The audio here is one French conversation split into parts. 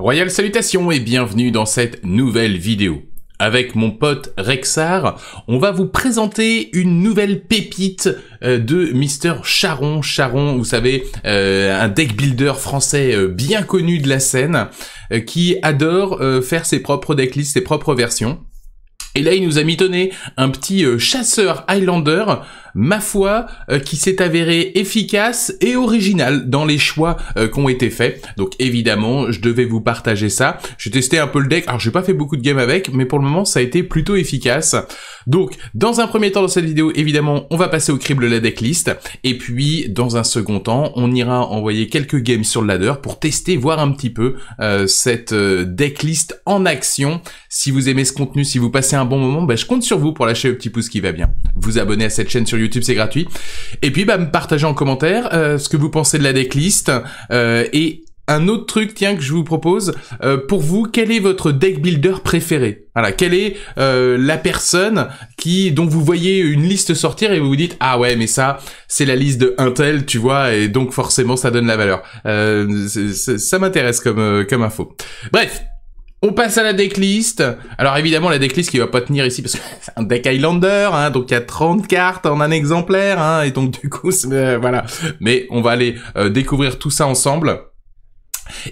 Royal salutations et bienvenue dans cette nouvelle vidéo. Avec mon pote Rexar, on va vous présenter une nouvelle pépite euh, de Mister Charon. Charon, vous savez, euh, un deck builder français euh, bien connu de la scène, qui adore faire ses propres decklists, ses propres versions. Et là, il nous a mitonné un petit chasseur Highlander ma foi, euh, qui s'est avéré efficace et original dans les choix euh, qui ont été faits. Donc évidemment, je devais vous partager ça. J'ai testé un peu le deck, alors j'ai pas fait beaucoup de games avec, mais pour le moment, ça a été plutôt efficace. Donc, dans un premier temps dans cette vidéo, évidemment, on va passer au crible la decklist, et puis dans un second temps, on ira envoyer quelques games sur le ladder pour tester, voir un petit peu euh, cette euh, decklist en action. Si vous aimez ce contenu, si vous passez un bon moment, ben, je compte sur vous pour lâcher le petit pouce qui va bien. Vous abonner à cette chaîne sur YouTube, c'est gratuit. Et puis, bah, partagez en commentaire euh, ce que vous pensez de la decklist. Euh, et un autre truc, tiens, que je vous propose, euh, pour vous, quel est votre deck builder préféré Voilà, quelle est la personne qui dont vous voyez une liste sortir et vous vous dites ah ouais mais ça c'est la liste de Intel tu vois et donc forcément ça donne la valeur. ça m'intéresse comme comme info. Bref, on passe à la decklist. Alors évidemment la decklist qui va pas tenir ici parce que c'est un deck Highlander, hein, donc il y a 30 cartes en un exemplaire, hein, et donc du coup euh, voilà. Mais on va aller euh, découvrir tout ça ensemble.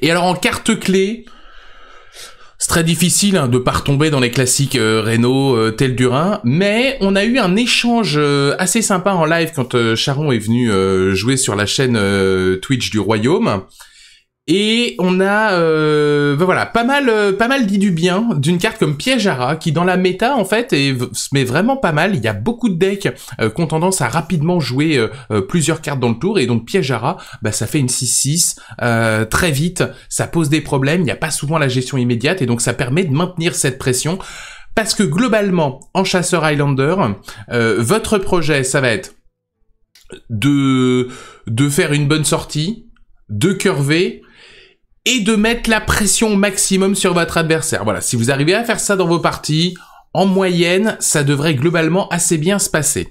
Et alors en carte clé, c'est très difficile hein, de pas retomber dans les classiques euh, Renault, tel Durin, mais on a eu un échange assez sympa en live quand Charon est venu jouer sur la chaîne Twitch du Royaume. Et on a, euh, ben voilà, pas mal, euh, pas mal dit du bien d'une carte comme Piège qui dans la méta en fait se met vraiment pas mal. Il y a beaucoup de decks euh, qui ont tendance à rapidement jouer plusieurs cartes dans le tour et donc Piège bah, ben, ça fait une 6-6 très vite, ça pose des problèmes. Il n'y a pas souvent la gestion immédiate et donc ça permet de maintenir cette pression parce que globalement en chasseur Highlander, votre projet ça va être de de faire une bonne sortie, de curver et de mettre la pression maximum sur votre adversaire. Voilà, si vous arrivez à faire ça dans vos parties, en moyenne, ça devrait globalement assez bien se passer.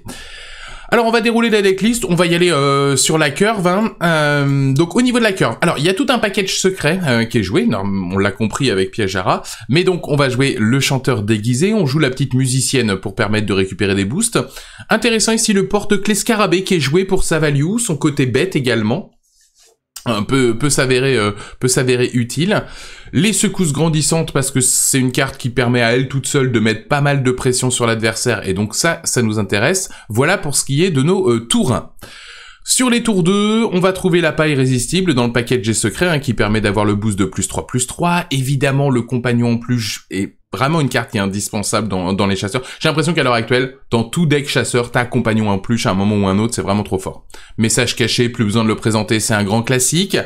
Alors on va dérouler la decklist, on va y aller euh, sur la curve. Hein. Euh, donc au niveau de la curve, alors il y a tout un package secret euh, qui est joué, on l'a compris avec Piajara, mais donc on va jouer le chanteur déguisé, on joue la petite musicienne pour permettre de récupérer des boosts. Intéressant ici le porte clés scarabée qui est joué pour sa value, son côté bête également. Hein, peut peut s'avérer euh, s'avérer utile. Les secousses grandissantes parce que c'est une carte qui permet à elle toute seule de mettre pas mal de pression sur l'adversaire et donc ça ça nous intéresse. Voilà pour ce qui est de nos euh, tours 1. Sur les tours 2, on va trouver la paille irrésistible dans le paquet des secret hein, qui permet d'avoir le boost de plus 3 plus 3, évidemment le compagnon en plus et vraiment une carte qui est indispensable dans, les chasseurs. J'ai l'impression qu'à l'heure actuelle, dans tout deck chasseur, t'as compagnon en plus à un moment ou un autre, c'est vraiment trop fort. Message caché, plus besoin de le présenter, c'est un grand classique.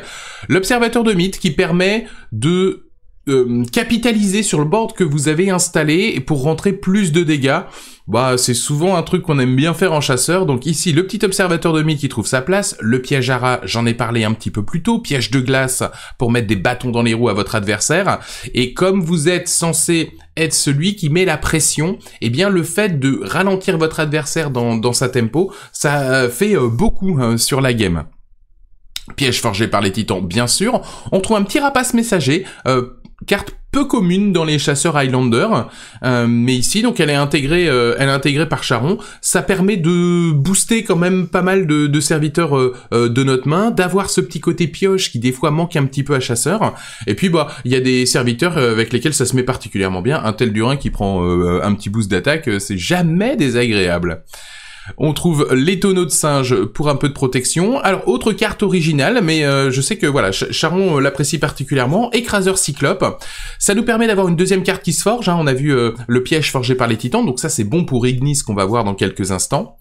L'observateur de mythe qui permet de euh, capitaliser sur le board que vous avez installé et pour rentrer plus de dégâts. Bah, c'est souvent un truc qu'on aime bien faire en chasseur. Donc ici, le petit observateur de mi qui trouve sa place, le piège à rat, j'en ai parlé un petit peu plus tôt, piège de glace pour mettre des bâtons dans les roues à votre adversaire. Et comme vous êtes censé être celui qui met la pression, eh bien le fait de ralentir votre adversaire dans, dans sa tempo, ça euh, fait euh, beaucoup hein, sur la game. Piège forgé par les titans, bien sûr. On trouve un petit rapace messager carte peu commune dans les chasseurs Highlander, euh, mais ici donc elle est intégrée, euh, elle est intégrée par Charon. Ça permet de booster quand même pas mal de, serviteurs euh, de notre main, d'avoir ce petit côté pioche qui des fois manque un petit peu à chasseur. Et puis bah il y a des serviteurs avec lesquels ça se met particulièrement bien. Un tel Durin qui prend un petit boost d'attaque, c'est jamais désagréable. On trouve les tonneaux de singe pour un peu de protection. Alors, autre carte originale, mais euh, je sais que voilà, Charon euh, l'apprécie particulièrement. Écraseur Cyclope. Ça nous permet d'avoir une deuxième carte qui se forge. Hein. On a vu euh, le piège forgé par les titans, donc ça c'est bon pour Ignis qu'on va voir dans quelques instants.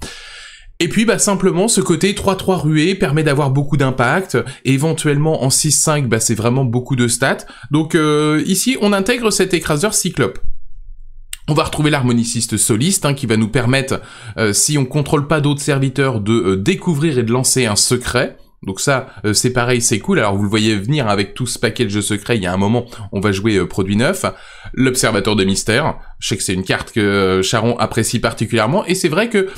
Et puis bah simplement ce côté 3-3 ruée permet d'avoir beaucoup d'impact, éventuellement en 6-5 bah, c'est vraiment beaucoup de stats. Donc ici on intègre cet écraseur cyclope. On va retrouver l'harmoniciste soliste hein, qui va nous permettre, euh, si on contrôle pas d'autres serviteurs, de euh, découvrir et de lancer un secret. Donc ça, euh, c'est pareil, c'est cool. Alors vous le voyez venir avec tout ce paquet de jeux secrets. Il y a un moment, on va jouer produit neuf. L'observateur de mystère. Je sais que c'est une carte que Charon apprécie particulièrement. Et c'est vrai que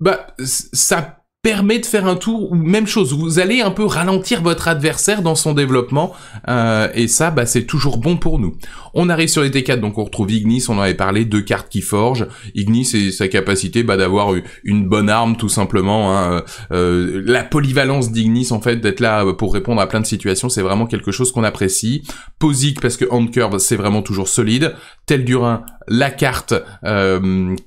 bah ça permet de faire un tour ou même chose, vous allez un peu ralentir votre adversaire dans son développement euh, et ça bah, c'est toujours bon pour nous. On arrive sur les T4 donc on retrouve Ignis, on en avait parlé, deux cartes qui forgent. Ignis et sa capacité bah, d'avoir une bonne arme tout simplement, hein, euh, euh, la polyvalence d'Ignis en fait d'être là pour répondre à plein de situations c'est vraiment quelque chose qu'on apprécie. Posic parce que hand curve c'est vraiment toujours solide. Tel Durin la carte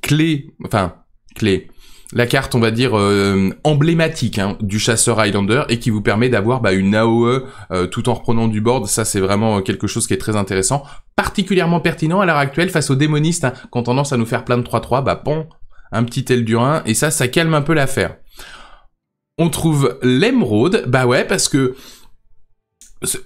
clé, enfin clé la carte, on va dire, euh, emblématique hein, du chasseur Highlander et qui vous permet d'avoir bah, une AOE euh, tout en reprenant du board. Ça, c'est vraiment euh, quelque chose qui est très intéressant, particulièrement pertinent à l'heure actuelle face aux démonistes hein, qui ont tendance à nous faire plein de 3-3. Bah, bon, un petit Eldurin et ça, ça calme un peu l'affaire. On trouve l'émeraude, bah ouais, parce que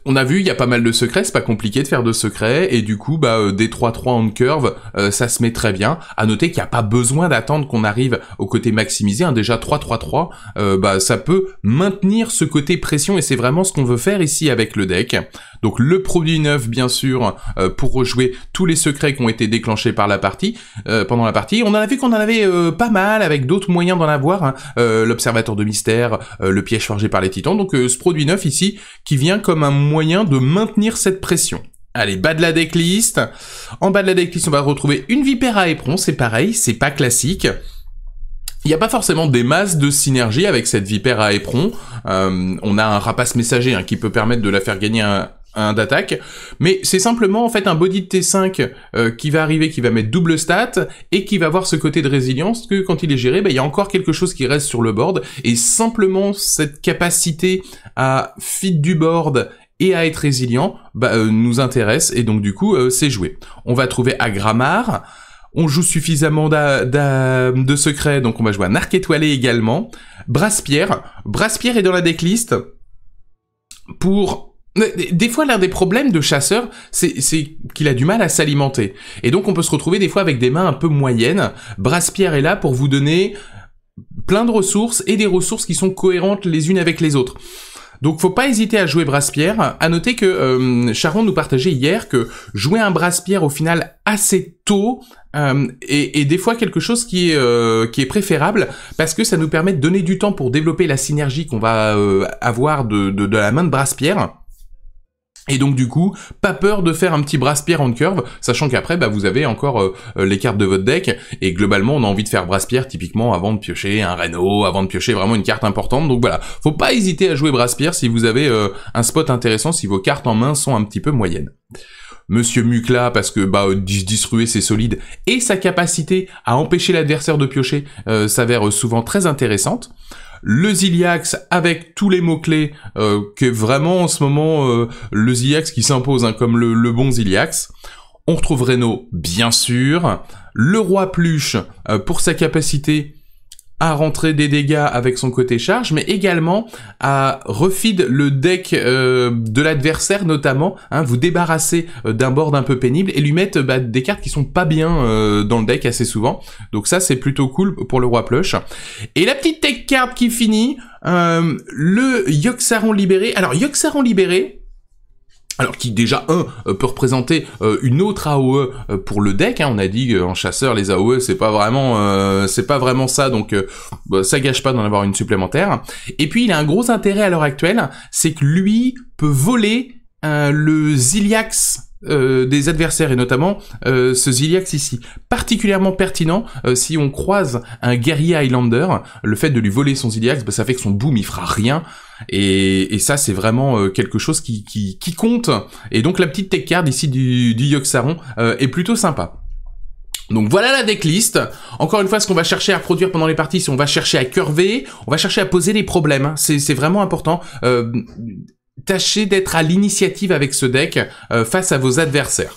on a vu, il y a pas mal de secrets, c'est pas compliqué de faire de secrets, et du coup, bah, des 3-3 on curve, euh, ça se met très bien. À noter qu'il n'y a pas besoin d'attendre qu'on arrive au côté maximisé, hein. déjà 3-3-3, euh, bah, ça peut maintenir ce côté pression, et c'est vraiment ce qu'on veut faire ici avec le deck. Donc le produit neuf, bien sûr, euh, pour rejouer tous les secrets qui ont été déclenchés par la partie, euh, pendant la partie. On en a vu qu'on en avait euh, pas mal avec d'autres moyens d'en avoir, hein. l'observateur de mystère, le piège forgé par les titans. Donc ce produit neuf ici, qui vient comme un moyen de maintenir cette pression. Allez, bas de la decklist. En bas de la decklist, on va retrouver une vipère à éperon, c'est pareil, c'est pas classique. Il n'y a pas forcément des masses de synergie avec cette vipère à éperon. on a un rapace messager hein, qui peut permettre de la faire gagner un, d'attaque, mais c'est simplement en fait un body de T5 euh, qui va arriver, qui va mettre double stat et qui va avoir ce côté de résilience que quand il est géré, bah, il y a encore quelque chose qui reste sur le board et simplement cette capacité à feed du board et à être résilient bah, euh, nous intéresse et donc du coup euh, c'est joué. On va trouver Agramar, On joue suffisamment de secrets, donc on va jouer un arc étoilé également. Braspierre. pierre est dans la decklist pour des fois, l'un des problèmes de chasseur, c'est qu'il a du mal à s'alimenter. Et donc, on peut se retrouver des fois avec des mains un peu moyennes. Brasse-Pierre est là pour vous donner plein de ressources et des ressources qui sont cohérentes les unes avec les autres. Donc faut pas hésiter à jouer brasse-pierre. À noter que euh, Charon nous partageait hier que jouer un brasse-pierre au final assez tôt euh, est, des fois quelque chose qui est, euh, qui est préférable parce que ça nous permet de donner du temps pour développer la synergie qu'on va avoir de, de, la main de brasse-pierre et donc du coup, pas peur de faire un petit brasse-pierre en curve, sachant qu'après, bah, vous avez encore euh, euh, les cartes de votre deck, et globalement, on a envie de faire brasse-pierre typiquement avant de piocher un Reno, avant de piocher vraiment une carte importante. Donc voilà, faut pas hésiter à jouer brasse-pierre si vous avez euh, un spot intéressant, si vos cartes en main sont un petit peu moyennes. Monsieur Mukla, parce que bah disruer c'est solide et sa capacité à empêcher l'adversaire de piocher s'avère souvent très intéressante le Ziliax avec tous les mots-clés, euh, que vraiment en ce moment, euh, le Ziliax qui s'impose hein, comme le, bon Ziliax. On retrouve Renault, bien sûr, le Roi Pluche euh, pour sa capacité à rentrer des dégâts avec son côté charge, mais également à refit le deck euh, de l'adversaire notamment, hein, vous débarrasser euh, d'un board un peu pénible et lui mettre bah, des cartes qui sont pas bien euh, dans le deck assez souvent. Donc ça c'est plutôt cool pour le roi plush. Et la petite tech card qui finit, le Yoxaron libéré. Alors Yoxaron libéré, alors qui déjà un euh, peut représenter euh, une autre AOE euh, pour le deck. Hein. on a dit en chasseur les AOE c'est pas vraiment c'est pas vraiment ça donc bah, ça gâche pas d'en avoir une supplémentaire. Et puis il a un gros intérêt à l'heure actuelle, c'est que lui peut voler le Ziliax euh, des adversaires et notamment euh, ce Ziliax ici. Particulièrement pertinent euh, si on croise un guerrier Highlander, le fait de lui voler son Ziliax, bah, ça fait que son boom il fera rien. Et, et ça c'est vraiment euh, quelque chose qui, qui, compte. Et donc la petite tech card ici du, du Yoxaron est plutôt sympa. Donc voilà la decklist. Encore une fois, ce qu'on va chercher à produire pendant les parties, c'est on va chercher à curver, on va chercher à poser les problèmes. Hein. C'est vraiment important tâchez d'être à l'initiative avec ce deck euh, face à vos adversaires.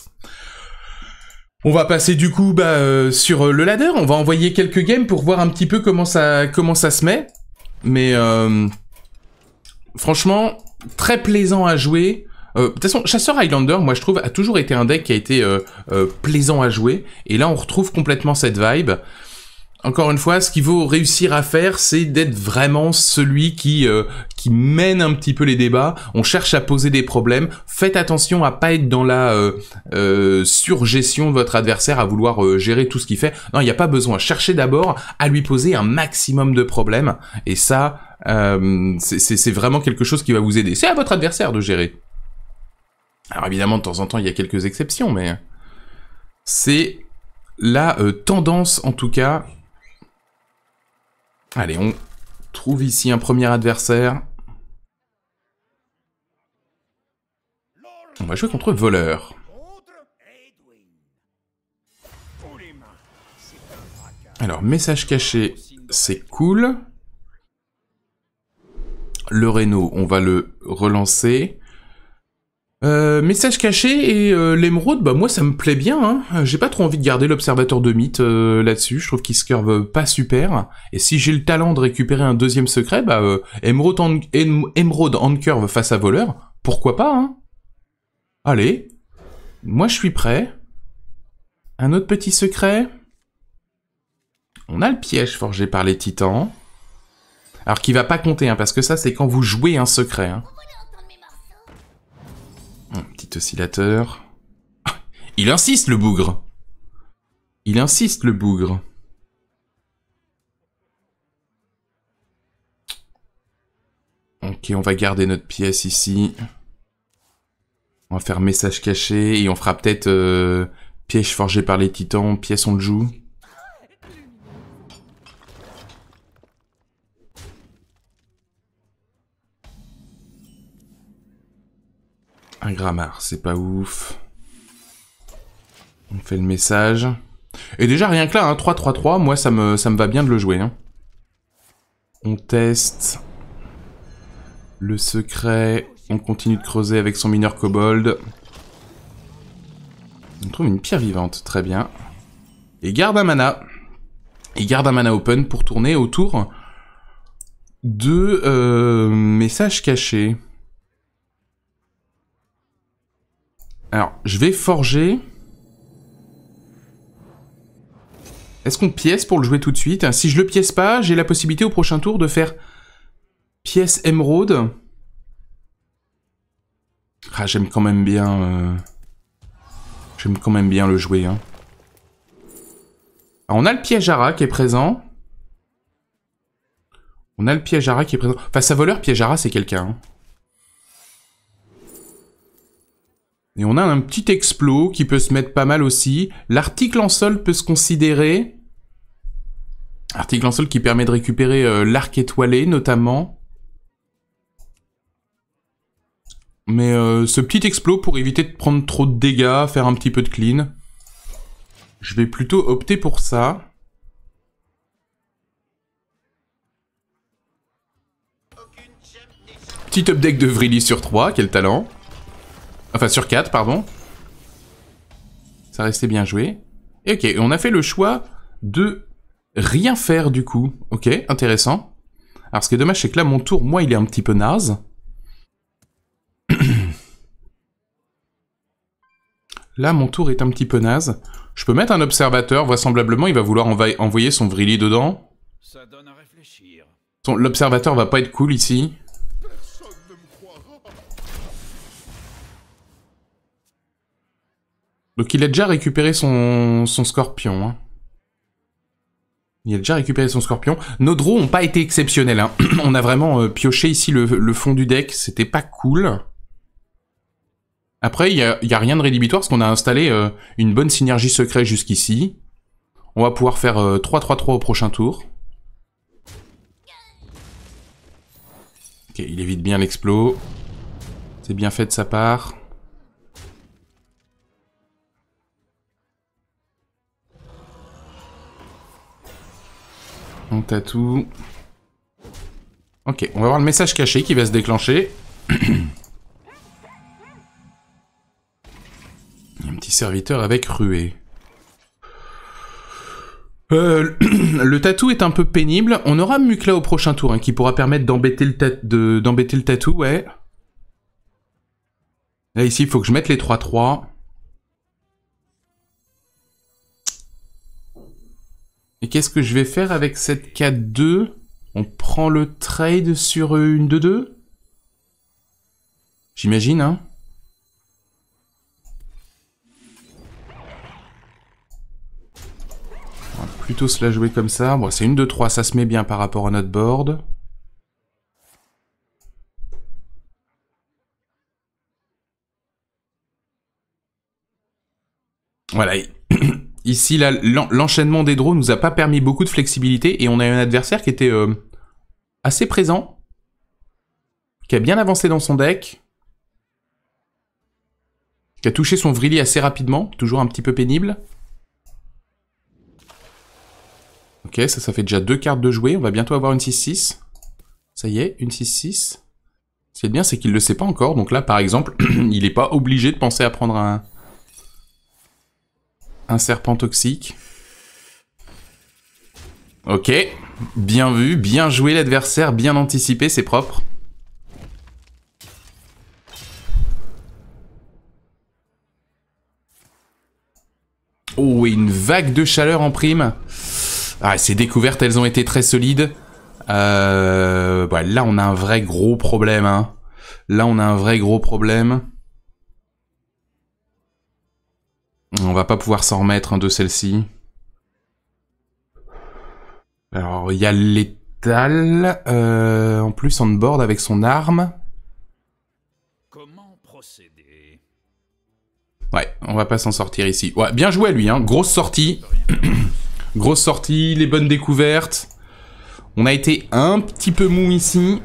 On va passer du coup bah, euh, sur euh, le ladder. On va envoyer quelques games pour voir un petit peu comment ça comment ça se met. Mais franchement, très plaisant à jouer. De toute façon, Chasseur Highlander, moi je trouve, a toujours été un deck qui a été plaisant à jouer. Et là, on retrouve complètement cette vibe encore une fois, ce qu'il vaut réussir à faire, c'est d'être vraiment celui qui euh, qui mène un petit peu les débats. On cherche à poser des problèmes. Faites attention à pas être dans la euh, euh, surgestion de votre adversaire, à vouloir gérer tout ce qu'il fait. Non, il n'y a pas besoin. Cherchez d'abord à lui poser un maximum de problèmes. Et ça, c'est vraiment quelque chose qui va vous aider. C'est à votre adversaire de gérer. Alors évidemment, de temps en temps, il y a quelques exceptions, mais c'est la tendance, en tout cas, Allez, on trouve ici un premier adversaire. On va jouer contre Voleur. Alors, message caché, c'est cool. Le Renault, on va le relancer. Euh, message caché et euh, l'émeraude, bah moi ça me plaît bien. Hein. J'ai pas trop envie de garder l'observateur de mythe euh, là-dessus. Je trouve qu'il se curve pas super. Et si j'ai le talent de récupérer un deuxième secret, bah émeraude en curve face à voleur, pourquoi pas hein Allez, moi je suis prêt. Un autre petit secret. On a le piège forgé par les titans. Alors qui va pas compter hein, parce que ça c'est quand vous jouez un secret. Hein oscillateur. Il insiste, le bougre Il insiste, le bougre Ok, on va garder notre pièce ici. On va faire message caché et on fera peut-être euh, piège forgé par les titans, pièce on le joue. Un grammar, c'est pas ouf. On fait le message. Et déjà, rien que là, 3-3-3, hein, moi, ça me, ça me va bien de le jouer. Hein. On teste le secret. On continue de creuser avec son mineur kobold. On trouve une pierre vivante, très bien. Et garde un mana. Et garde un mana open pour tourner autour de euh, messages cachés. Alors, je vais forger. Est-ce qu'on pièce pour le jouer tout de suite Si je le pièce pas, j'ai la possibilité au prochain tour de faire pièce émeraude. Ah, j'aime quand même bien... Euh, j'aime quand même bien le jouer. Hein. on a le piège Ara qui est présent. On a le piège Ara qui est présent. Enfin, sa voleur piège Ara, c'est quelqu'un. Hein. Et on a un petit exploit qui peut se mettre pas mal aussi. L'article en sol peut se considérer... Article en sol qui permet de récupérer euh, l'arc étoilé, notamment. Mais euh, ce petit exploit pour éviter de prendre trop de dégâts, faire un petit peu de clean, je vais plutôt opter pour ça. Petit update de Vrilly sur 3, quel talent Enfin, sur 4, pardon. Ça restait bien joué. Et ok, on a fait le choix de rien faire du coup. Ok, intéressant. Alors, ce qui est dommage, c'est que là, mon tour, moi, il est un petit peu naze. là, mon tour est un petit peu naze. Je peux mettre un observateur, vraisemblablement, il va vouloir envoyer son Vrilly dedans. L'observateur va pas être cool ici. Donc il a déjà récupéré son, son scorpion. Hein. Il a déjà récupéré son scorpion. Nos draws n'ont pas été exceptionnels. Hein. On a vraiment euh, pioché ici le, fond du deck. C'était pas cool. Après, il n'y a, rien de rédhibitoire parce qu'on a installé euh, une bonne synergie secret jusqu'ici. On va pouvoir faire 3-3-3 euh, au prochain tour. Ok, il évite bien l'explos. C'est bien fait de sa part. Un tatou. Ok, on va voir le message caché qui va se déclencher. Un petit serviteur avec ruée. Euh, le tatou est un peu pénible. On aura Mucla au prochain tour, hein, qui pourra permettre d'embêter le, le tatou, ouais. Là, ici, il faut que je mette les 3-3. Et qu'est-ce que je vais faire avec cette 4-2 On prend le trade sur euh, une 2-2 J'imagine, hein On va plutôt se la jouer comme ça. Bon, c'est une 2-3, ça se met bien par rapport à notre board. Voilà, Ici, l'enchaînement des draws nous a pas permis beaucoup de flexibilité et on a un adversaire qui était euh, assez présent, qui a bien avancé dans son deck, qui a touché son Vrilly assez rapidement, toujours un petit peu pénible. Ok, ça, ça fait déjà deux cartes de jouer. On va bientôt avoir une 6-6. Ça y est, une 6-6. Ce qui est bien, c'est qu'il ne le sait pas encore. Donc là, par exemple, il n'est pas obligé de penser à prendre un, un serpent toxique. Ok. Bien vu, bien joué l'adversaire, bien anticipé, c'est propre. Oh, et une vague de chaleur en prime. Ah, ces découvertes, elles ont été très solides. Euh, bah, là, on a un vrai gros problème. Hein. Là, on a un vrai gros problème. On va pas pouvoir s'en remettre hein, de celle-ci. Alors, il y a l'étal, euh, en plus on board avec son arme. Comment procéder Ouais, on va pas s'en sortir ici. Ouais, bien joué lui, hein. grosse sortie. grosse sortie, les bonnes découvertes. On a été un petit peu mou ici.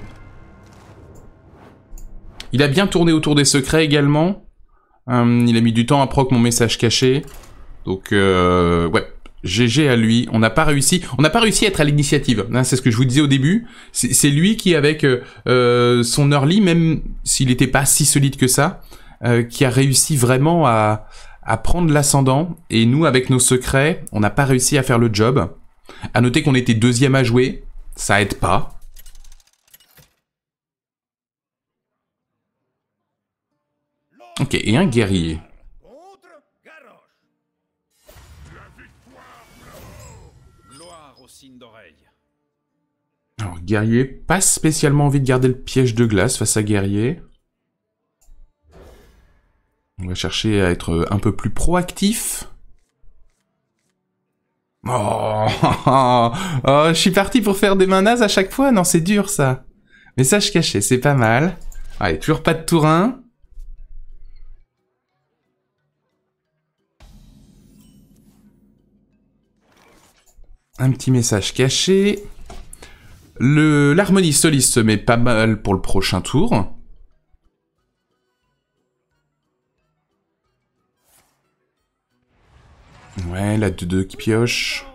Il a bien tourné autour des secrets également. Euh, il a mis du temps à proc mon message caché. Donc, euh, ouais, GG à lui. On n'a pas réussi. On n'a pas réussi à être à l'initiative. Hein, c'est ce que je vous disais au début. C'est lui qui, avec euh, euh, son early, même s'il n'était pas si solide que ça, qui a réussi vraiment à, à prendre l'ascendant. Et nous, avec nos secrets, on n'a pas réussi à faire le job. À noter qu'on était deuxième à jouer. Ça aide pas. Ok, et un guerrier. Alors, guerrier, pas spécialement envie de garder le piège de glace face à guerrier. On va chercher à être un peu plus proactif. Oh, oh je suis parti pour faire des mains nazes à chaque fois. Non, c'est dur ça. Message caché, c'est pas mal. Allez, toujours pas de 1. Un petit message caché. L'harmonie soliste se met pas mal pour le prochain tour. Ouais, la 2-2 qui pioche.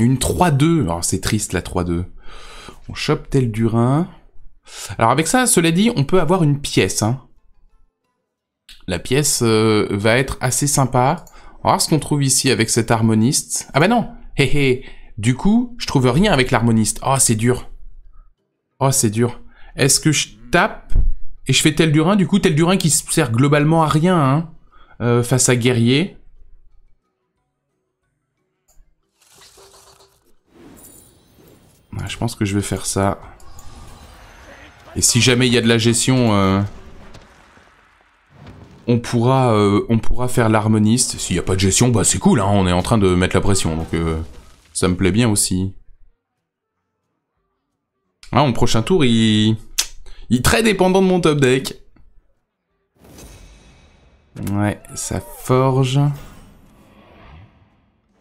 Une 3-2. c'est triste la 3-2. On chope tel durin. Alors avec ça, cela dit, on peut avoir une pièce. Hein. La pièce euh, va être assez sympa. On va voir ce qu'on trouve ici avec cet harmoniste. Ah bah non Hé hé Du coup, je trouve rien avec l'harmoniste. Oh, c'est dur. Oh, c'est dur. Est-ce que je tape et je fais tel durin Du coup, tel durin qui sert globalement à rien hein, euh, face à guerrier. Ah, je pense que je vais faire ça. Et si jamais il y a de la gestion... Euh, on pourra, euh, on pourra faire l'harmoniste. S'il n'y a pas de gestion, bah c'est cool, hein, on est en train de mettre la pression, donc euh, ça me plaît bien aussi. Ah, mon prochain tour, il... Il est très dépendant de mon top deck. Ouais, ça forge.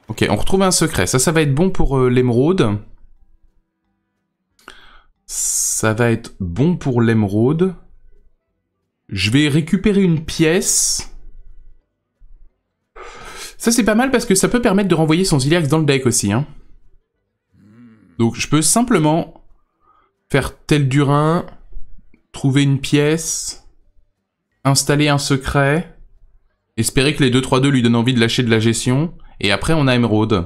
Ok, on retrouve un secret. Ça, ça va être bon pour euh, l'émeraude. Ça va être bon pour l'émeraude. Je vais récupérer une pièce. Ça, c'est pas mal parce que ça peut permettre de renvoyer son ziliax dans le deck aussi. Hein. Donc, je peux simplement faire tel durin, trouver une pièce, installer un secret, espérer que les 2-3-2 lui donnent envie de lâcher de la gestion, et après, on a Emeraude.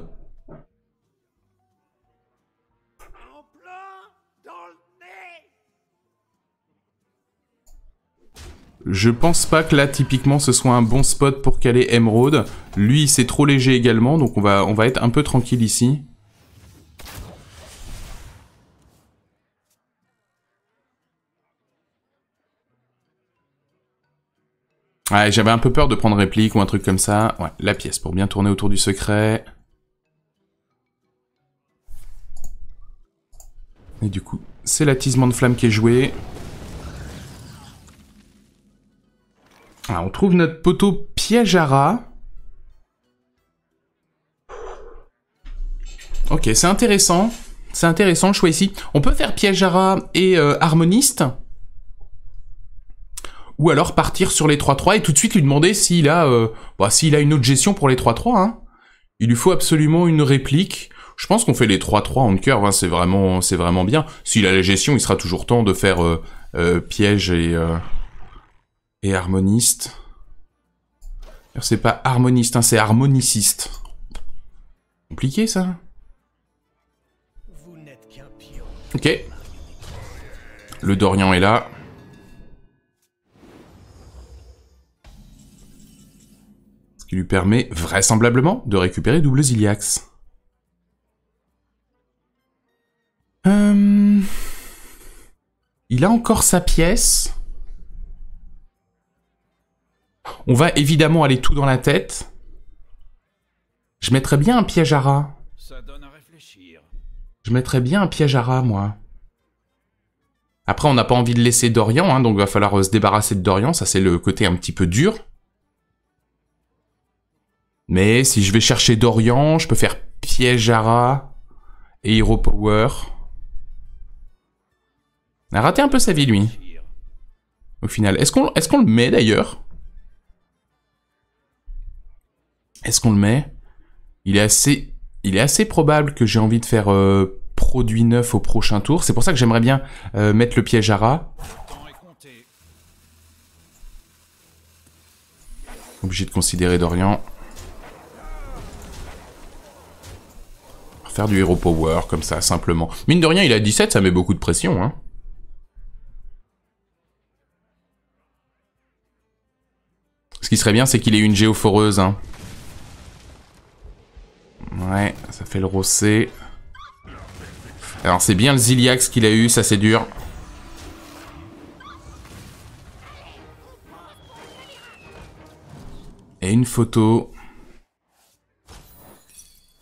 Je pense pas que là, typiquement, ce soit un bon spot pour caler Emerald. Lui, c'est trop léger également, donc on va, on va être un peu tranquille ici. Ouais, j'avais un peu peur de prendre réplique ou un truc comme ça. Ouais, la pièce pour bien tourner autour du secret. Et du coup, c'est l'attisement de flamme qui est joué. Ah, on trouve notre poteau piège Ok, c'est intéressant. C'est intéressant le choix ici. On peut faire piège et euh, harmoniste. Ou alors partir sur les 3-3 et tout de suite lui demander s'il a, euh, bah, s'il a une autre gestion pour les 3-3. Hein. Il lui faut absolument une réplique. Je pense qu'on fait les 3-3 en curve, hein. c'est vraiment, vraiment bien. S'il a la gestion, il sera toujours temps de faire euh, piège et et harmoniste. C'est pas harmoniste, hein, c'est harmoniciste. Compliqué ça. Ok. Le Dorian est là. Ce qui lui permet vraisemblablement de récupérer double Ziliax. Euh, il a encore sa pièce. On va évidemment aller tout dans la tête. Je mettrais bien un piège à rat. Je mettrais bien un piège à rat, moi. Après, on n'a pas envie de laisser Dorian, hein, donc il va falloir euh, se débarrasser de Dorian. Ça, c'est le côté un petit peu dur. Mais si je vais chercher Dorian, je peux faire piège à rat et Hero Power. Il a raté un peu sa vie, lui. Au final. Est-ce qu'on est le met, d'ailleurs est-ce qu'on le met il est, assez, il est assez probable que j'ai envie de faire euh, produit neuf au prochain tour. C'est pour ça que j'aimerais bien euh, mettre le piège à rat. Obligé de considérer Dorian. Faire du Hero Power comme ça, simplement. Mine de rien, il a 17, ça met beaucoup de pression. Hein. Ce qui serait bien, c'est qu'il ait une géophoreuse. Hein. Ouais, ça fait le rossé. Alors c'est bien le Ziliax qu'il a eu, ça c'est dur. Et une photo.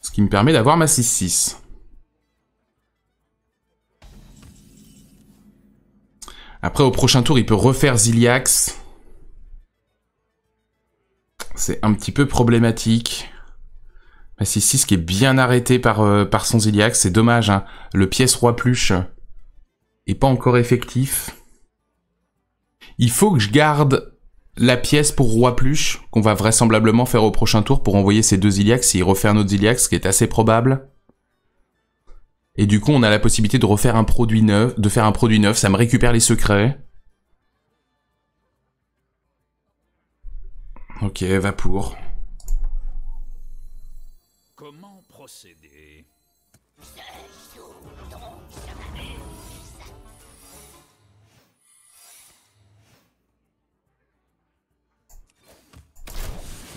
Ce qui me permet d'avoir ma 6-6. Après au prochain tour il peut refaire Ziliax. C'est un petit peu problématique. 6-6 ah, qui est bien arrêté par, euh, son Ziliax, c'est dommage. Hein. Le pièce roi pluche est pas encore effectif. Il faut que je garde la pièce pour roi pluche, qu'on va vraisemblablement faire au prochain tour pour envoyer ces deux ziliacs et refaire un autre ce qui est assez probable. Et du coup, on a la possibilité de refaire un produit neuf, de faire un produit neuf, ça me récupère les secrets. Ok, va pour.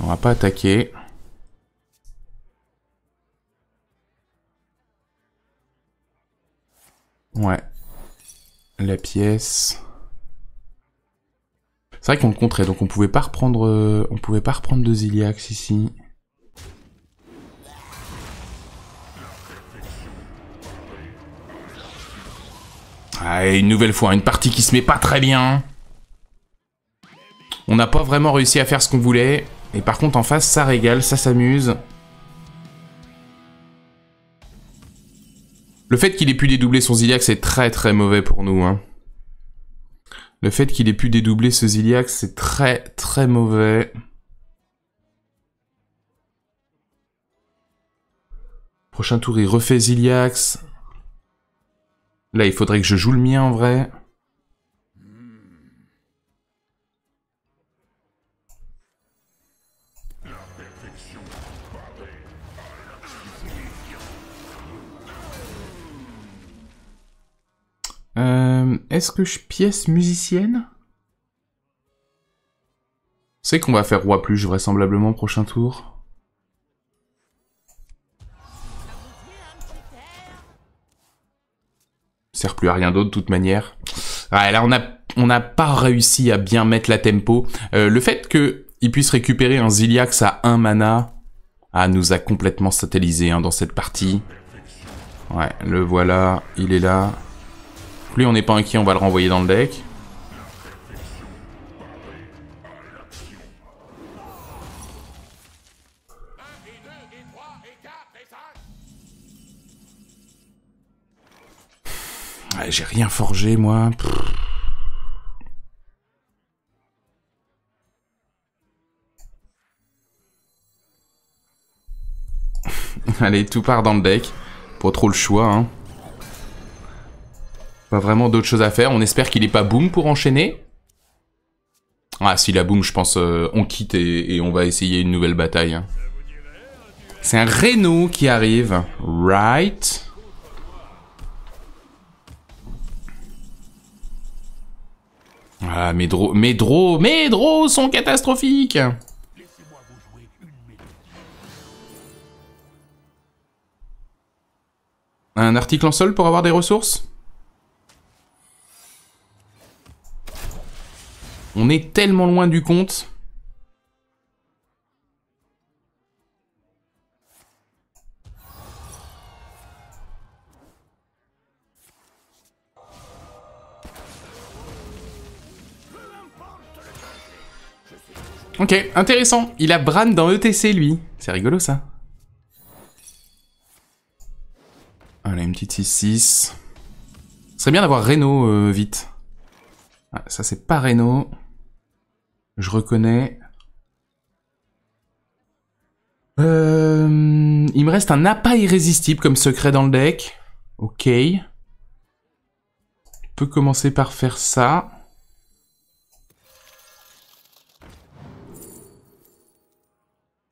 On va pas attaquer. Ouais. La pièce. C'est vrai qu'on le contrait, donc on pouvait pas reprendre, euh, on pouvait pas reprendre deux Iliacs ici. une nouvelle fois, une partie qui se met pas très bien. On n'a pas vraiment réussi à faire ce qu'on voulait. Et par contre, en face, ça régale, ça s'amuse. Le fait qu'il ait pu dédoubler son Ziliac, c'est très très mauvais pour nous. Hein. Le fait qu'il ait pu dédoubler ce Ziliac, c'est très très mauvais. Prochain tour, il refait Ziliax. Là, il faudrait que je joue le mien en vrai. Euh, est-ce que je pièce musicienne C'est qu'on va faire roi plus vraisemblablement prochain tour. plus à rien d'autre de toute manière. Ouais, là, on a on n'a pas réussi à bien mettre la tempo. Euh, le fait que qu'il puisse récupérer un Ziliax à 1 mana, ah, nous a complètement satellisé hein, dans cette partie. Ouais, le voilà, il est là. Lui, on n'est pas inquiet, on va le renvoyer dans le deck. J'ai rien forgé, moi. Allez, tout part dans le deck. Pas trop le choix, hein. Pas vraiment d'autres choses à faire. On espère qu'il est pas boom pour enchaîner. Ah, s'il a boom, je pense qu'on euh, on quitte et, et, on va essayer une nouvelle bataille. Hein. C'est un Reno qui arrive. Right. Ah, mes draws, mes dro, mes dro sont catastrophiques Un article en sol pour avoir des ressources On est tellement loin du compte. Ok, intéressant. Il a Bran dans ETC, lui. C'est rigolo, ça. Allez, une petite 6-6. Ce serait bien d'avoir Reno euh, vite. Ah, ça, c'est pas Reno. Je reconnais. Euh, il me reste un appât irrésistible comme secret dans le deck. Ok. On peut commencer par faire ça.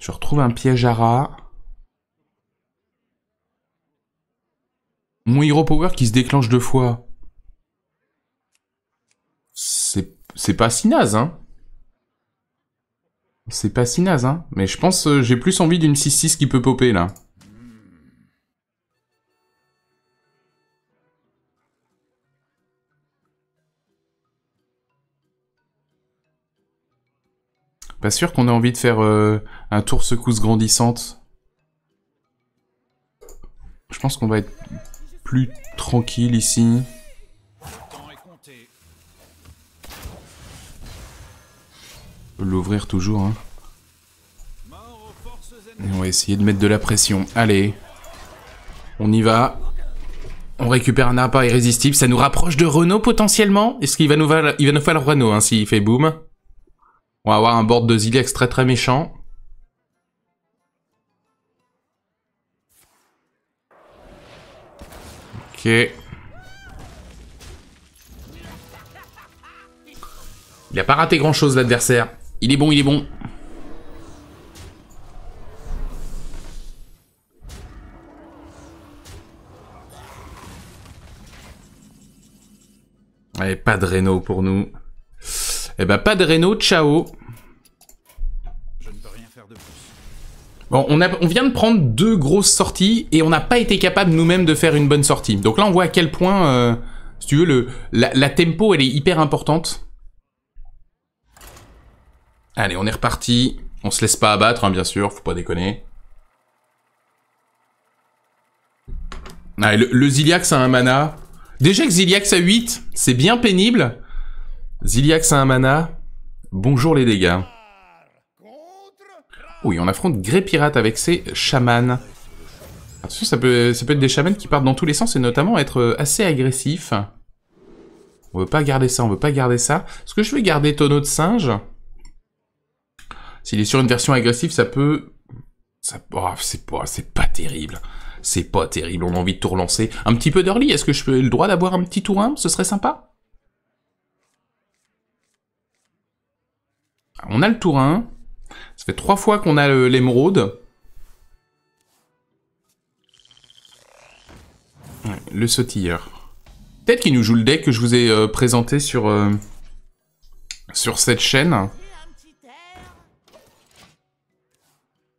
Je retrouve un piège à rat. Mon hero power qui se déclenche deux fois. C'est pas si naze, hein. C'est pas si naze, hein. Mais je pense euh, j'ai plus envie d'une 6-6 qui peut popper, là. Pas sûr qu'on ait envie de faire euh, un tour secousse grandissante. Je pense qu'on va être plus tranquille ici. L'ouvrir toujours. Hein. on va essayer de mettre de la pression. Allez. On y va. On récupère un appât irrésistible. Ça nous rapproche de Renault potentiellement. Est-ce qu'il va, nous falloir Renault hein, s'il fait boom? On va avoir un board de Zilex très très méchant. Ok. Il a pas raté grand chose l'adversaire. Il est bon, il est bon. Allez, pas de Renault pour nous. Eh ben, pas de Renault, ciao Je ne peux rien faire de plus. Bon, on, vient de prendre deux grosses sorties et on n'a pas été capable nous-mêmes de faire une bonne sortie. Donc là, on voit à quel point, euh, si tu veux, le, la, tempo, elle est hyper importante. Allez, on est reparti. On se laisse pas abattre, hein, bien sûr, faut pas déconner. le, le Ziliax a un mana. Déjà que Ziliax a 8, c'est bien pénible. Ziliax a un mana. Bonjour les dégâts. Oui, on affronte Grey Pirate avec ses chamans. ça peut, peut être des chamans qui partent dans tous les sens et notamment être euh, assez agressifs. On veut pas garder ça, on veut pas garder ça. Est-ce que je vais garder Tonneau de Singe S'il est sur une version agressive, ça peut... Ça... Oh, c'est pas, pas terrible. C'est pas terrible, on a envie de tout relancer. Un petit peu d'early, est-ce que je peux le droit d'avoir un petit tour 1 Ce serait sympa On a le tour 1. Ça fait trois fois qu'on a l'émeraude. le sautilleur. Peut-être qu'il nous joue le deck que je vous ai euh, présenté sur, euh, sur cette chaîne.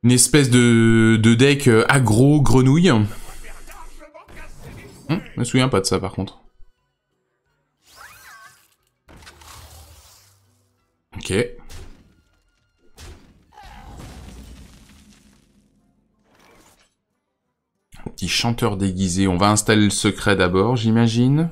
Une espèce de, deck euh, agro-grenouille. Je hum, je me souviens pas de ça par contre. Ok. Petit chanteur déguisé. On va installer le secret d'abord, j'imagine.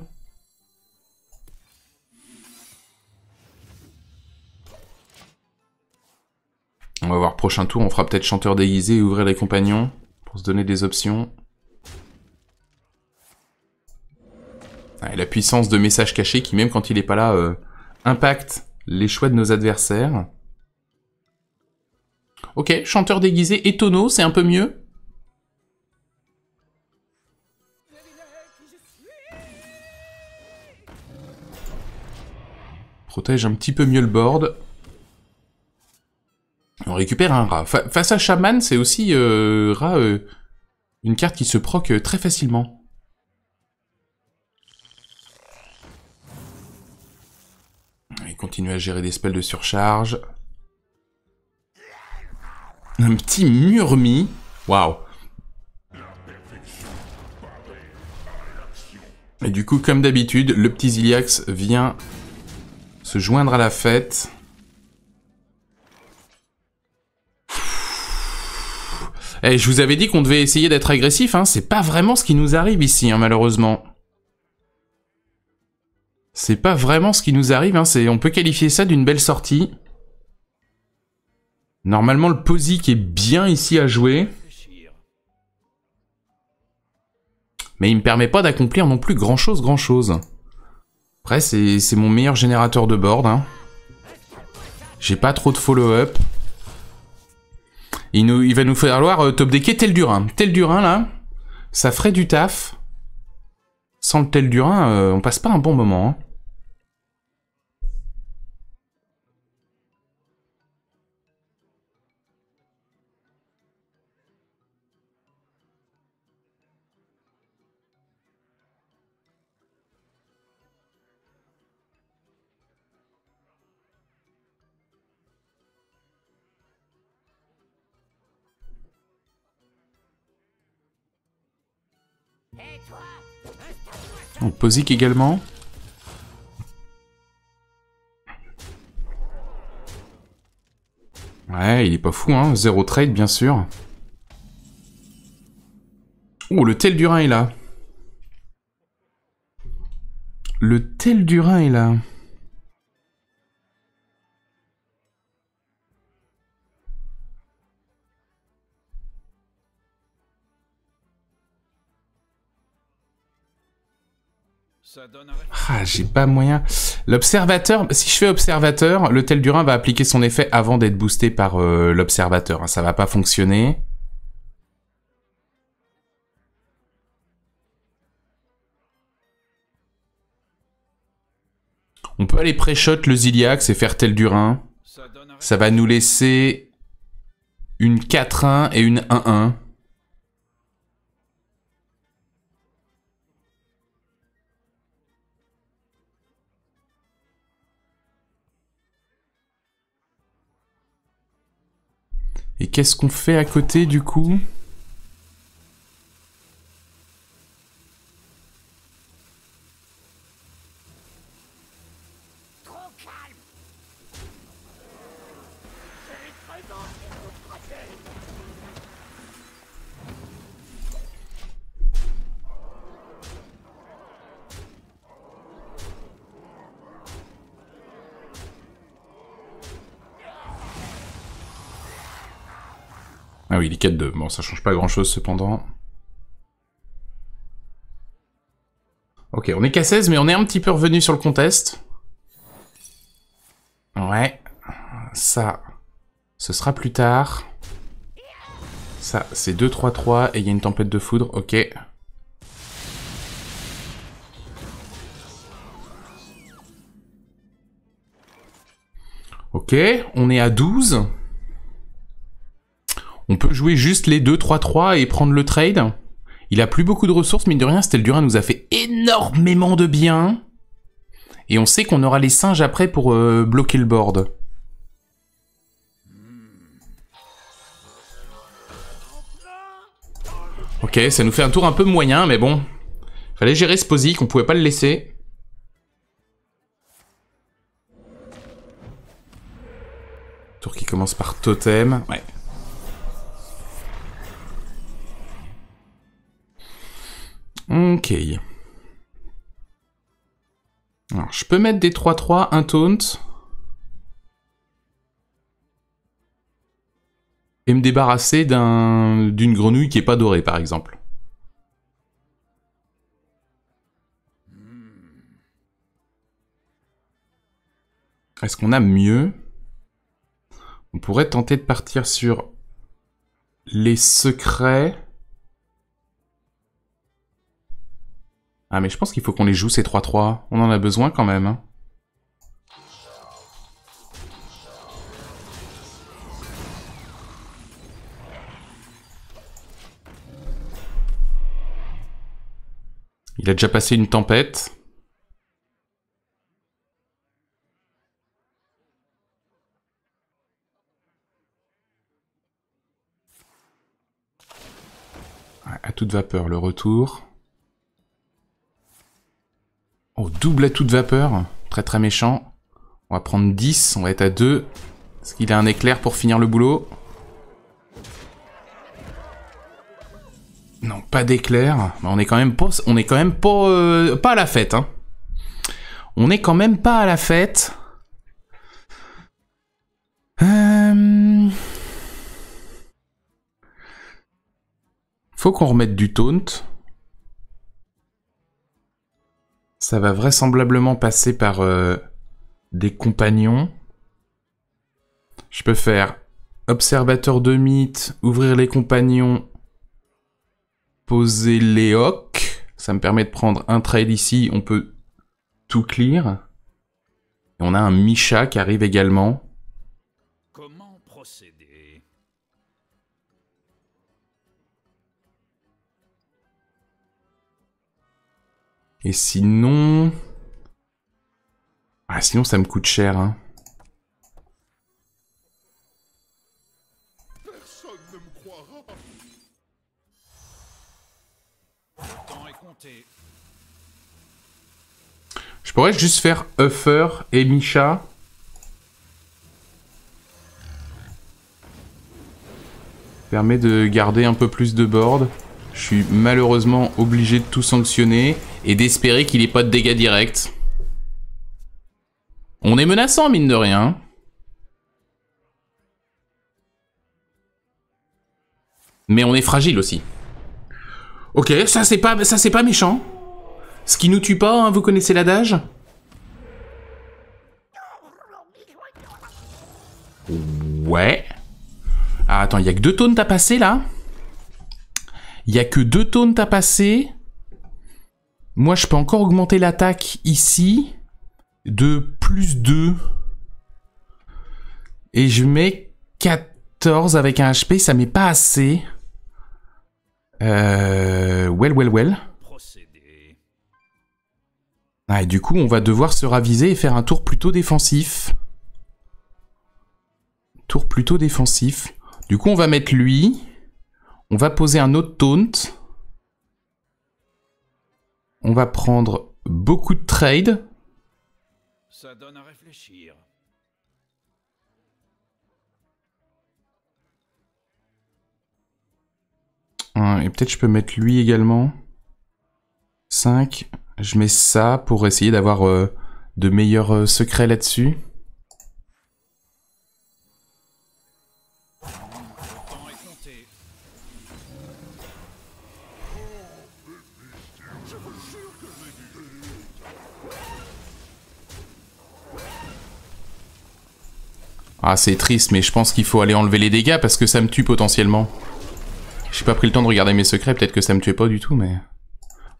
On va voir, prochain tour, on fera peut-être chanteur déguisé et ouvrir les compagnons pour se donner des options. Ah, et la puissance de message caché qui, même quand il n'est pas là, euh, impacte les choix de nos adversaires. Ok, chanteur déguisé et tonneau, c'est un peu mieux. Protège un petit peu mieux le board. On récupère un rat. face à Shaman, c'est aussi euh, rat, euh, une carte qui se proc euh, très facilement. Il continue à gérer des spells de surcharge. Un petit murmi. Waouh. Et du coup, comme d'habitude, le petit Ziliax vient se joindre à la fête. Et eh, je vous avais dit qu'on devait essayer d'être agressif, hein. c'est pas vraiment ce qui nous arrive ici, hein, malheureusement. C'est pas vraiment ce qui nous arrive, hein. on peut qualifier ça d'une belle sortie. Normalement, le qui est bien ici à jouer. Mais il me permet pas d'accomplir non plus grand-chose, grand-chose. Après, c'est mon meilleur générateur de board. Hein. J'ai pas trop de follow-up. Il, nous, il va nous falloir euh, top decker tel Durin. Tel Durin, là, ça ferait du taf. Sans le tel Durin, euh, on passe pas un bon moment. Hein. Posic également. Ouais, il est pas fou, hein. Zéro trade, bien sûr. Oh, le tel du est là. Le tel du est là. Ah, j'ai pas moyen. L'observateur, si je fais observateur, le tel Durin va appliquer son effet avant d'être boosté par euh, l'observateur. Hein. Ça va pas fonctionner. On peut aller pré-shot le Ziliax et faire tel Durin. Ça va nous laisser une 4-1 et une 1-1. Et qu'est-ce qu'on fait à côté du coup ça change pas grand-chose cependant. Ok, on est qu'à 16, mais on est un petit peu revenu sur le contest. Ouais. Ça, ce sera plus tard. Ça, c'est 2-3-3 et il y a une tempête de foudre, ok. Ok, on est à 12 jouer juste les 2-3-3 et prendre le trade. Il a plus beaucoup de ressources, mais de rien, durin nous a fait énormément de bien. Et on sait qu'on aura les singes après pour euh, bloquer le board. Ok, ça nous fait un tour un peu moyen, mais bon. Fallait gérer ce qu'on on pouvait pas le laisser. Tour qui commence par totem, ouais. Ok. Alors, je peux mettre des 3-3, un taunt. Et me débarrasser d'une grenouille qui est pas dorée, par exemple. Est-ce qu'on a mieux On pourrait tenter de partir sur les secrets. Ah, mais je pense qu'il faut qu'on les joue, ces 3-3. On en a besoin quand même. Hein. Il a déjà passé une tempête. À toute vapeur, le retour. Oh, double atout de vapeur. Très très méchant. On va prendre 10, on va être à 2. Est-ce qu'il a un éclair pour finir le boulot Non, pas d'éclair. Bah, on est quand même pas, on est quand même pas, euh, pas à la fête. Hein. On est quand même pas à la fête. Euh, faut qu'on remette du taunt. Ça va vraisemblablement passer par euh, des compagnons. Je peux faire observateur de mythe, ouvrir les compagnons, poser les hocs. Ça me permet de prendre un trail ici, on peut tout clear. Et on a un Misha qui arrive également. Et sinon... Ah, sinon ça me coûte cher, hein. Je pourrais juste faire Huffer et Misha. Permet de garder un peu plus de board. Je suis malheureusement obligé de tout sanctionner et d'espérer qu'il ait pas de dégâts directs. On est menaçant, mine de rien. Mais on est fragile aussi. Ok, ça c'est pas, pas méchant. Ce qui nous tue pas, hein, vous connaissez l'adage Ouais. Ah, attends, il y a que deux tonnes à passer là Il y a que deux tonnes à passer moi, je peux encore augmenter l'attaque ici de plus 2. Et je mets 14 avec un HP, ça m'est pas assez. Euh... Well, well, well. Ah, et du coup, on va devoir se raviser et faire un tour plutôt défensif. Tour plutôt défensif. Du coup, on va mettre lui. On va poser un autre taunt. On va prendre beaucoup de trades. Et peut-être je peux mettre lui également. 5. Je mets ça pour essayer d'avoir euh, de meilleurs euh, secrets là-dessus. Ah, c'est triste, mais je pense qu'il faut aller enlever les dégâts parce que ça me tue potentiellement. J'ai pas pris le temps de regarder mes secrets, peut-être que ça me tuait pas du tout, mais...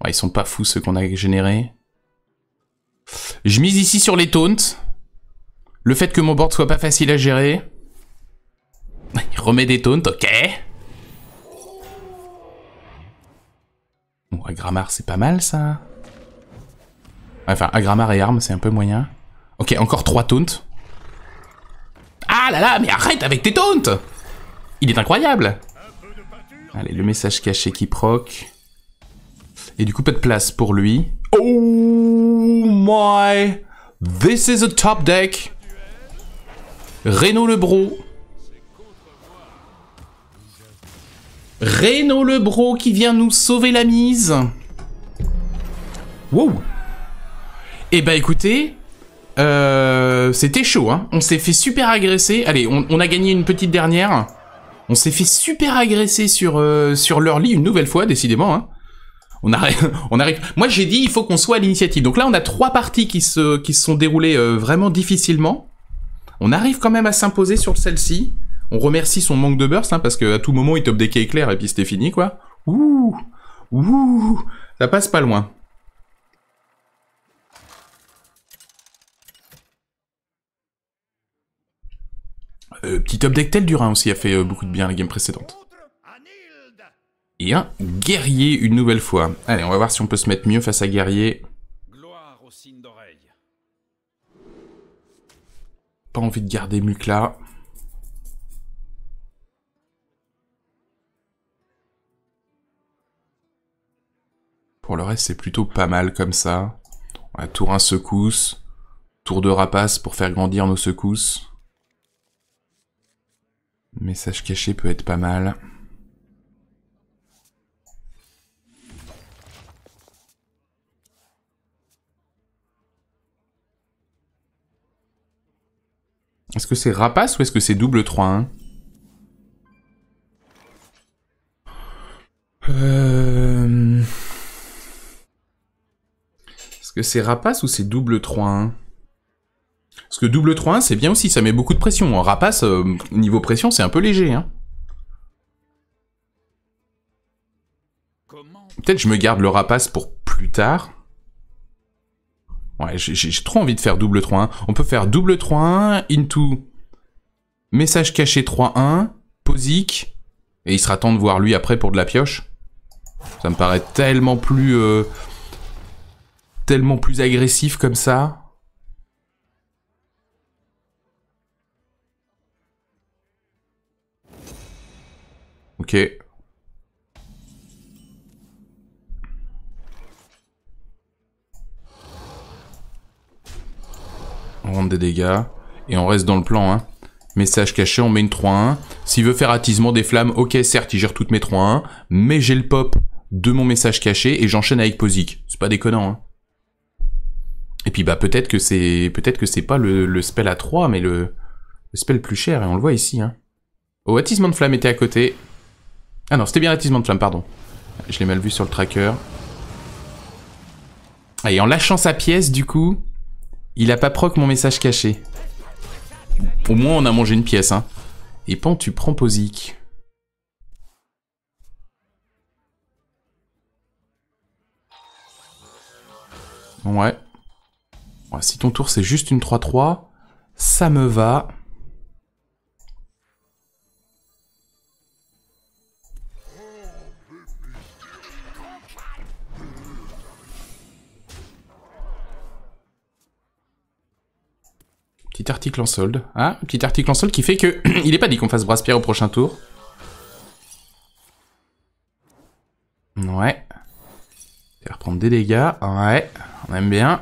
ils sont pas fous ceux qu'on a générés. Je mise ici sur les taunts. Le fait que mon board soit pas facile à gérer. Il remet des taunts, ok. Bon, Agramar, c'est pas mal, ça. Enfin, Agramar et Arm, c'est un peu moyen. Ok, encore 3 taunts. Ah là là, mais arrête avec tes taunts Il est incroyable Allez, le message caché qui proc. Et du coup, pas de place pour lui. Oh my This is a top deck Renault Lebro Renault Lebro qui vient nous sauver la mise Wow Eh bah écoutez, euh, c'était chaud, hein. On s'est fait super agresser. Allez, on, a gagné une petite dernière. On s'est fait super agresser sur, euh, sur leur lit une nouvelle fois, décidément. Hein. On arrive, on arrive. Moi, j'ai dit, il faut qu'on soit à l'initiative. Donc là, on a trois parties qui se, qui se sont déroulées euh, vraiment difficilement. On arrive quand même à s'imposer sur celle-ci. On remercie son manque de burst, hein, parce qu'à tout moment, il top des éclair et puis c'était fini, quoi. Ouh, ouh, ça passe pas loin. Euh, petit update Durin aussi a fait euh, beaucoup de bien la game précédente. Et un guerrier une nouvelle fois. Allez, on va voir si on peut se mettre mieux face à guerrier. Pas envie de garder Mukla. Pour le reste, c'est plutôt pas mal comme ça. On tour 1 secousse, tour de rapace pour faire grandir nos secousses. Message caché peut être pas mal. Est-ce que c'est rapace ou est-ce que c'est double 3 hein euh, Est-ce que c'est rapace ou c'est double 3 parce que double 3-1, c'est bien aussi, ça met beaucoup de pression. rapace, euh, niveau pression, c'est un peu léger. Hein. Peut-être je me garde le rapace pour plus tard. Ouais, j'ai trop envie de faire double 3-1. On peut faire double 3-1, into message caché 3-1, posique. et il sera temps de voir lui après pour de la pioche. Ça me paraît tellement plus... Euh, tellement plus agressif comme ça. Ok. On rentre des dégâts. Et on reste dans le plan, hein. Message caché, on met une 3-1. S'il veut faire attisement des flammes, ok, certes, il gère toutes mes 3-1. Mais j'ai le pop de mon message caché et j'enchaîne avec Posic. C'est pas déconnant, hein. Et puis bah peut-être que c'est peut-être que c'est pas le, spell à 3 mais le, spell plus cher et on le voit ici hein. Oh, attisement de flammes était à côté. Ah non, c'était bien l'attisement de flamme, pardon. Je l'ai mal vu sur le tracker. Et en lâchant sa pièce, du coup, il a pas proc mon message caché. Au moins, on a mangé une pièce, hein. Et Pan, tu prends Posic. Ouais. Si ton tour, c'est juste une 3-3, ça me va. petit article en solde. Hein, un petit article en solde qui fait que... il n'est pas dit qu'on fasse brasse-pierre au prochain tour. Ouais. reprendre des dégâts. Ouais, on aime bien.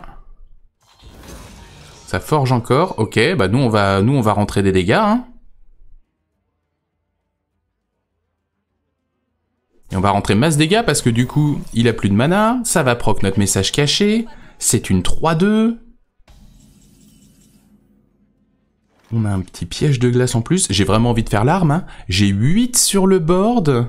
Ça forge encore. Ok, bah nous on va, nous, on va rentrer des dégâts. Hein. Et on va rentrer masse dégâts parce que du coup, il a plus de mana, ça va proc notre message caché, c'est une 3-2, On a un petit piège de glace en plus. J'ai vraiment envie de faire l'arme. Hein. J'ai 8 sur le board.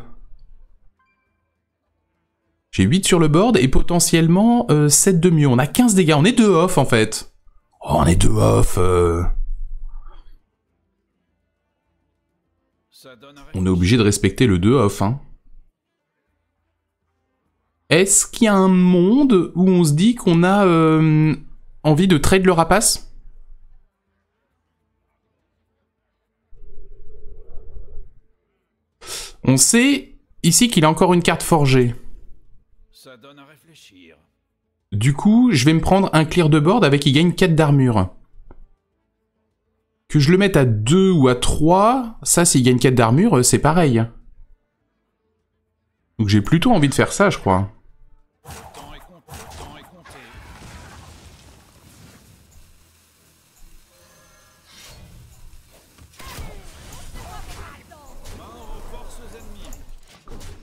J'ai 8 sur le board et potentiellement 7 de mieux. On a 15 dégâts. On est 2 off en fait. Oh, on est 2 off. Euh. On est obligé de respecter le 2 off. Hein. Est-ce qu'il y a un monde où on se dit qu'on a euh, envie de trade le rapace On sait ici qu'il a encore une carte forgée. Du coup, je vais me prendre un clear de board avec il gagne 4 d'armure. Que je le mette à 2 ou à 3, ça s'il gagne 4 d'armure, c'est pareil. Donc j'ai plutôt envie de faire ça, je crois.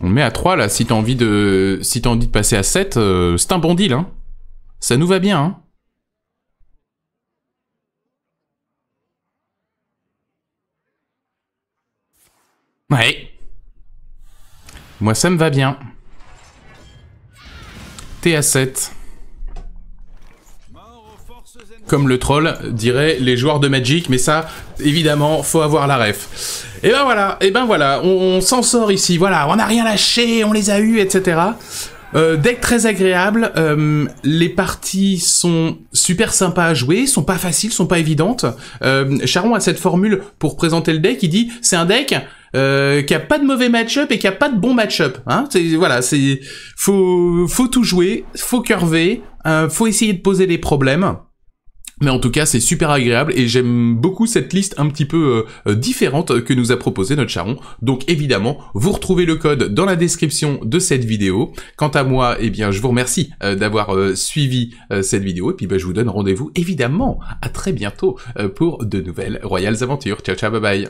On le met à 3 là, si t'as envie de si envie de passer à 7, euh, c'est un bon deal hein. Ça nous va bien hein. Ouais. Moi ça me va bien. T'es à 7. Comme le troll dirait les joueurs de Magic, mais ça, évidemment, faut avoir la ref. Et ben voilà, et ben voilà, on, s'en sort ici. Voilà, on n'a rien lâché, on les a eus, etc. Euh, deck très agréable. Euh, les parties sont super sympas à jouer, sont pas faciles, sont pas évidentes. Euh, Charon a cette formule pour présenter le deck. Il dit c'est un deck euh, qui a pas de mauvais match-up et qui a pas de bon match-up. Hein c'est voilà, c'est faut faut tout jouer, faut curver, euh, faut essayer de poser des problèmes. Mais en tout cas, c'est super agréable et j'aime beaucoup cette liste un petit peu euh, euh, différente que nous a proposé notre charron. Donc évidemment, vous retrouvez le code dans la description de cette vidéo. Quant à moi, eh bien, je vous remercie euh, d'avoir suivi cette vidéo et puis bah, je vous donne rendez-vous évidemment à très bientôt pour de nouvelles royales aventures. Ciao ciao, bye bye.